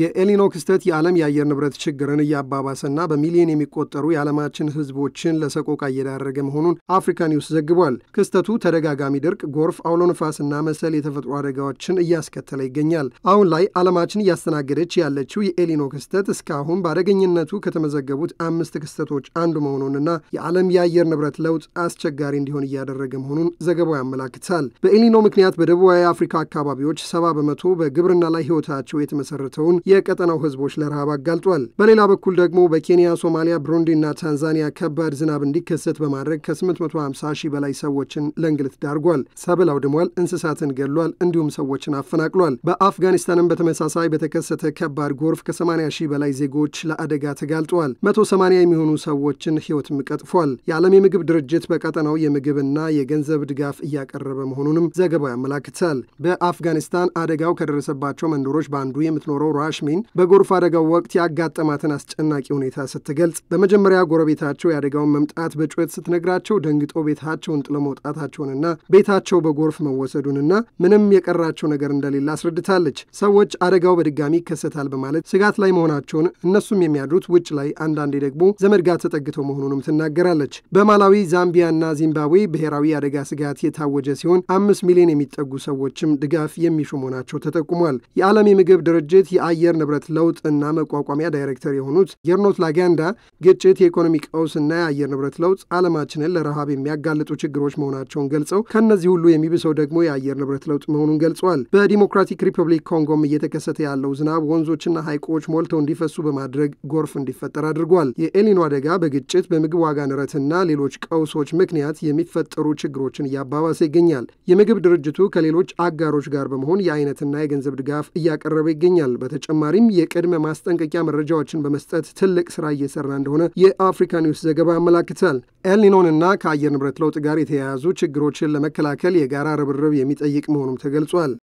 የኤሊኖ ክስተት የዓለም የአየር ንብረት ችግርን እያባባሰና በሚሊዮን የሚቆጠሩ የዓለማችን ህዝቦችን ለሰቆቃ እየዳረገ መሆኑን አፍሪካ ኒውስ ዘግቧል። ክስተቱ ተደጋጋሚ ድርቅ፣ ጎርፍ፣ አውሎ ነፋስና መሰል የተፈጥሮ አደጋዎችን እያስከተለ ይገኛል። አሁን ላይ ዓለማችን እያስተናገደች ያለችው የኤሊኖ ክስተት እስካሁን በአደገኝነቱ ከተመዘገቡት አምስት ክስተቶች አንዱ መሆኑንና የዓለም የአየር ንብረት ለውጥ አስቸጋሪ እንዲሆን እያደረገ መሆኑን ዘገባው ያመላክታል። በኤሊኖ ምክንያት በደቡባዊ አፍሪካ አካባቢዎች ሰባ በመቶ በግብርና ላይ ህይወታቸው የተመሰረተውን የቀጠናው ህዝቦች ለረሃብ አጋልጧል። በሌላ በኩል ደግሞ በኬንያ፣ ሶማሊያ፣ ብሩንዲ እና ታንዛኒያ ከባድ ዝናብ እንዲከሰት በማድረግ ከ850 ሺህ በላይ ሰዎችን ለእንግልት ዳርጓል። ሰብል አውድሟል፣ እንስሳትን ገድሏል፣ እንዲሁም ሰዎችን አፈናቅሏል። በአፍጋኒስታንም በተመሳሳይ በተከሰተ ከባድ ጎርፍ ከ80 ሺህ በላይ ዜጎች ለአደጋ ተጋልጠዋል። 180 የሚሆኑ ሰዎችን ህይወትም ቀጥፏል። የዓለም የምግብ ድርጅት በቀጠናው የምግብና የገንዘብ ድጋፍ እያቀረበ መሆኑንም ዘገባው ያመላክታል። በአፍጋኒስታን አደጋው ከደረሰባቸው መንደሮች በአንዱ የምትኖረው ሃሽሚን በጎርፍ አደጋው ወቅት ያጋጠማትን አስጨናቂ ሁኔታ ስትገልጽ በመጀመሪያ ጎረቤታቸው የአደጋውን መምጣት በጩኸት ስትነግራቸው ደንግጦ ቤታቸውን ጥሎ መውጣታቸውንና ቤታቸው በጎርፍ መወሰዱንና ምንም የቀራቸው ነገር እንደሌለ አስረድታለች። ሰዎች አደጋው በድጋሚ ይከሰታል በማለት ስጋት ላይ መሆናቸውን፣ እነሱም የሚያድሩት ውጭ ላይ አንዳንዴ ደግሞ ዘመድ ጋር ተጠግተው መሆኑንም ትናገራለች። በማላዊ ዛምቢያና ዚምባብዌ ብሔራዊ አደጋ ስጋት የታወጀ ሲሆን አምስት ሚሊዮን የሚጠጉ ሰዎችም ድጋፍ የሚሹ መሆናቸው ተጠቁሟል። የዓለም የምግብ ድርጅት የአየ የአየር ንብረት ለውጥ እና መቋቋሚያ ዳይሬክተር የሆኑት የርኖት ላጋንዳ ግጭት፣ የኢኮኖሚ ቀውስና የአየር ንብረት ለውጥ ዓለማችንን ለረሃብ የሚያጋልጡ ችግሮች መሆናቸውን ገልጸው ከእነዚህ ሁሉ የሚብሰው ደግሞ የአየር ንብረት ለውጥ መሆኑን ገልጸዋል። በዲሞክራቲክ ሪፐብሊክ ኮንጎም እየተከሰተ ያለው ዝናብ ወንዞችና ሐይቆች ሞልተው እንዲፈሱ በማድረግ ጎርፍ እንዲፈጠር አድርጓል። የኤሊኖ አደጋ በግጭት በምግብ ዋጋ ንረትና ሌሎች ቀውሶች ምክንያት የሚፈጠሩ ችግሮችን እያባባሰ ይገኛል። የምግብ ድርጅቱ ከሌሎች አጋሮች ጋር በመሆን የአይነትና የገንዘብ ድጋፍ እያቀረበ ይገኛል። በተጨማሪም የቅድመ ማስጠንቀቂያ መረጃዎችን በመስጠት ትልቅ ስራ እየሰራ እንደሆነ የአፍሪካ ኒውስ ዘገባ አመላክታል። ኤልኒኖንና ከአየር ንብረት ለውጥ ጋር የተያያዙ ችግሮችን ለመከላከል የጋራ ርብርብ የሚጠይቅ መሆኑም ተገልጿል።